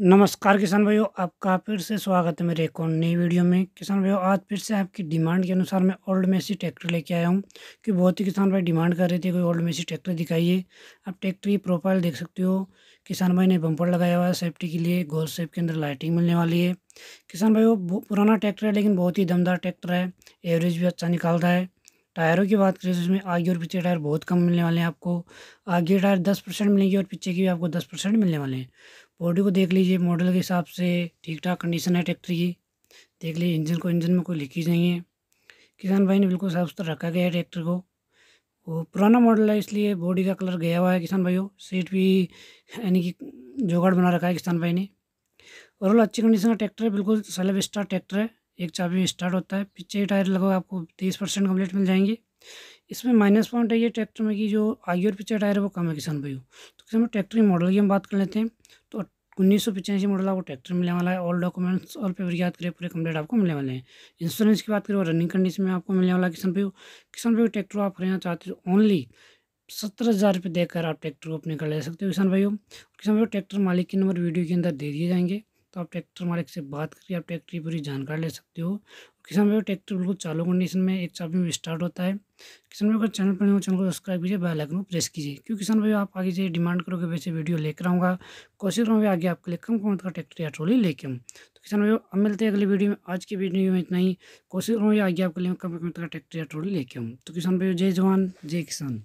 नमस्कार किसान भाइयों आपका फिर से स्वागत है मेरे एक और नई वीडियो में किसान भाइयों आज फिर से आपकी डिमांड के अनुसार मैं ओल्ड मेसी ट्रैक्टर लेके आया हूँ कि बहुत ही किसान भाई डिमांड कर रहे थे कोई ओल्ड मेसी ट्रैक्टर दिखाइए आप ट्रैक्टर की प्रोफाइल देख सकते हो किसान भाई ने बम्पर लगाया हुआ है सेफ्टी के लिए गोल सेप के अंदर लाइटिंग मिलने वाली है किसान भाई वो पुराना ट्रैक्टर है लेकिन बहुत ही दमदार ट्रैक्टर है एवरेज भी अच्छा निकालता है टायरों की बात करें तो इसमें आगे और पीछे टायर बहुत कम मिलने वाले हैं आपको आगे टायर दस परसेंट मिलेंगे और पीछे की भी आपको दस परसेंट मिलने वाले हैं बॉडी को देख लीजिए मॉडल के हिसाब से ठीक ठाक कंडीशन है ट्रैक्टर की देख लीजिए इंजन को इंजन में कोई लीकेज नहीं है किसान भाई ने बिल्कुल साफ सुथरा रखा गया है ट्रैक्टर को वो पुराना मॉडल है इसलिए बॉडी का कलर गया हुआ है किसान भाई सीट भी यानी कि जोगाड़ बना रखा है किसान भाई ने और अच्छी कंडीशन का ट्रैक्टर है बिल्कुल सेल्फ स्टार ट्रैक्टर है एक चाबी स्टार्ट होता है पीछे टायर लगभग आपको तेईस परसेंट कम्प्लीट मिल जाएंगे इसमें माइनस पॉइंट है ये ट्रैक्टर में कि जो आगे और पीछे टायर है वो कम है किसान भाई तो किसान ट्रैक्टर की मॉडल की हम बात कर लेते हैं तो उन्नीस सौ पचासी मॉडल आपको ट्रैक्टर मिलने वाला है ऑल डॉक्यूमेंट्स और पेपर याद करें पूरे कंप्लीट आपको मिलने वाले हैं इंश्योरेंस की बात करें और रनिंग कंडीशन में आपको मिलने वाला किसान भाई किसान भाई ट्रैक्टर आप खरीदना चाहते हो ओनली सत्तर हज़ार रुपये देकर आप ट्रैक्टर को अपने कर ले सकते हो किसान भाइयों किसान भाई ट्रैक्टर मालिक के नंबर वीडियो के अंदर दे दिए जाएंगे तो आप ट्रैक्टर मालिक से बात करके आप ट्रैक्टर की पूरी जानकारी ले सकते हो किसान भाई ट्रैक्टर बिल्कुल चालू कंडीशन में एक चाबी में स्टार्ट होता है किसान भाई अगर चैनल पर हो चैनल को सब्सक्राइब कीजिए बेल आइकन को प्रेस कीजिए क्योंकि किसान भाई आप आगे से डिमांड करोगे वैसे वीडियो लेकर आऊँगा कोशिश करूँगा आगे आपके लिए कम कम का ट्रैक्टर या ट्रॉली लेके आऊँ तो किसान भाई अब मिलते हैं अगली वीडियो में आज की वीडियो में इतना ही कोशिश करूँगा आगे आपके लिए कम कीमत का ट्रैक्टर या ट्रॉली लेके आऊँ तो किसान भाई जय जवान जय किसान